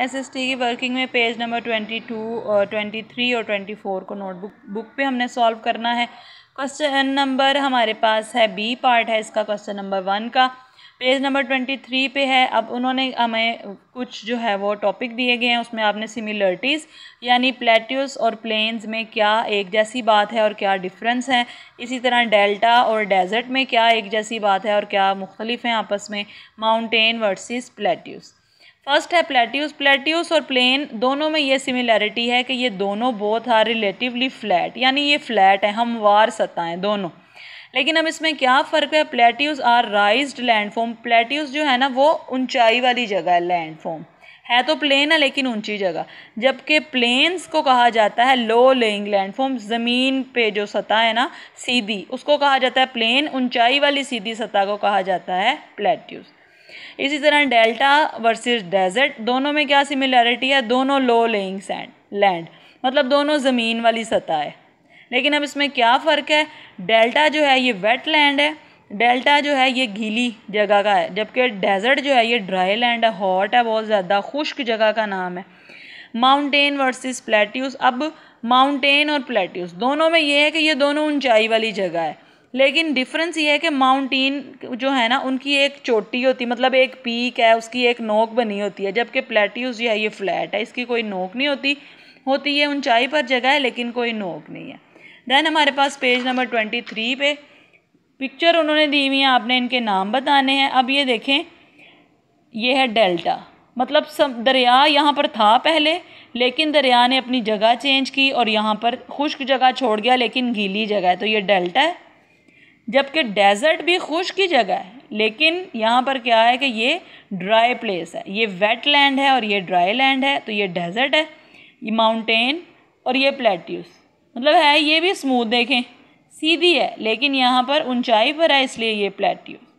SST की working में page number twenty two और ट्वेंटी थ्री और ट्वेंटी फोर को नोटबुक बुक पे हमने सॉल्व करना है क्वेश्चन नंबर हमारे पास है बी पार्ट है इसका क्वेश्चन नंबर वन का पेज नंबर ट्वेंटी थ्री पे है अब उन्होंने हमें कुछ जो है वो टॉपिक दिए गए हैं उसमें आपने सिमिलरिटीज़ यानी प्लेट्यूस और प्लेन्स में क्या एक जैसी बात है और क्या डिफरेंस है इसी तरह डेल्टा और डेजर्ट में क्या एक जैसी बात है और क्या मुख्तलिफ हैं आपस में माउंटेन वर्सेस प्लेट्यूज़ फर्स्ट है प्लेट्यूस प्लेट्यूस और प्लेन दोनों में ये सिमिलैरिटी है कि ये दोनों बहुत हार रिलेटिवली फ्लैट यानी ये फ्लैट है हमवार सतहें दोनों लेकिन अब इसमें क्या फ़र्क है plateaus are raise landform plateaus जो है ना वो ऊंचाई वाली जगह है लैंडफॉर्म है तो प्लेन है लेकिन ऊंची जगह जबकि प्लेन्स को कहा जाता है लो लेइंग लैंडफॉर्म ज़मीन पे जो सतह है ना सीधी उसको कहा जाता है प्लेन ऊंचाई वाली सीधी सतह को कहा जाता है प्लेट्यूज़ इसी तरह डेल्टा वर्सेस डेजर्ट दोनों में क्या सिमिलैरिटी है दोनों लो लेइंग सैंड लैंड मतलब दोनों ज़मीन वाली सतह है लेकिन अब इसमें क्या फ़र्क है डेल्टा जो है ये वेट लैंड है डेल्टा जो है ये गीली जगह का है जबकि डेजर्ट जो है ये ड्राई लैंड है हॉट है बहुत ज़्यादा खुश्क जगह का नाम है माउंटेन वर्सेस प्लेट्यूस अब माउंटेन और प्लेट्यूस दोनों में ये है कि ये दोनों ऊंचाई वाली जगह है लेकिन डिफरेंस ये है कि माउंटेन जो है ना उनकी एक चोटी होती मतलब एक पीक है उसकी एक नोक बनी होती है जबकि प्लेट्यूज जो है ये फ्लैट है इसकी कोई नोक नहीं होती होती है ऊंचाई पर जगह है लेकिन कोई नोक नहीं है देन हमारे पास पेज नंबर ट्वेंटी थ्री पे पिक्चर उन्होंने दी हुई है आपने इनके नाम बताने हैं अब ये देखें ये है डेल्टा मतलब सब दरिया यहाँ पर था पहले लेकिन दरिया ने अपनी जगह चेंज की और यहाँ पर खुश्क जगह छोड़ गया लेकिन गीली जगह है तो ये डेल्टा है जबकि डेजर्ट भी खुश्क की जगह है लेकिन यहाँ पर क्या है कि ये ड्राई प्लेस है ये वेट लैंड है और ये ड्राई लैंड है तो ये डेजर्ट है ये माउंटेन और ये प्लेट्यूस मतलब है ये भी स्मूथ देखें सीधी है लेकिन यहाँ पर ऊंचाई पर है इसलिए ये प्लेट्यूस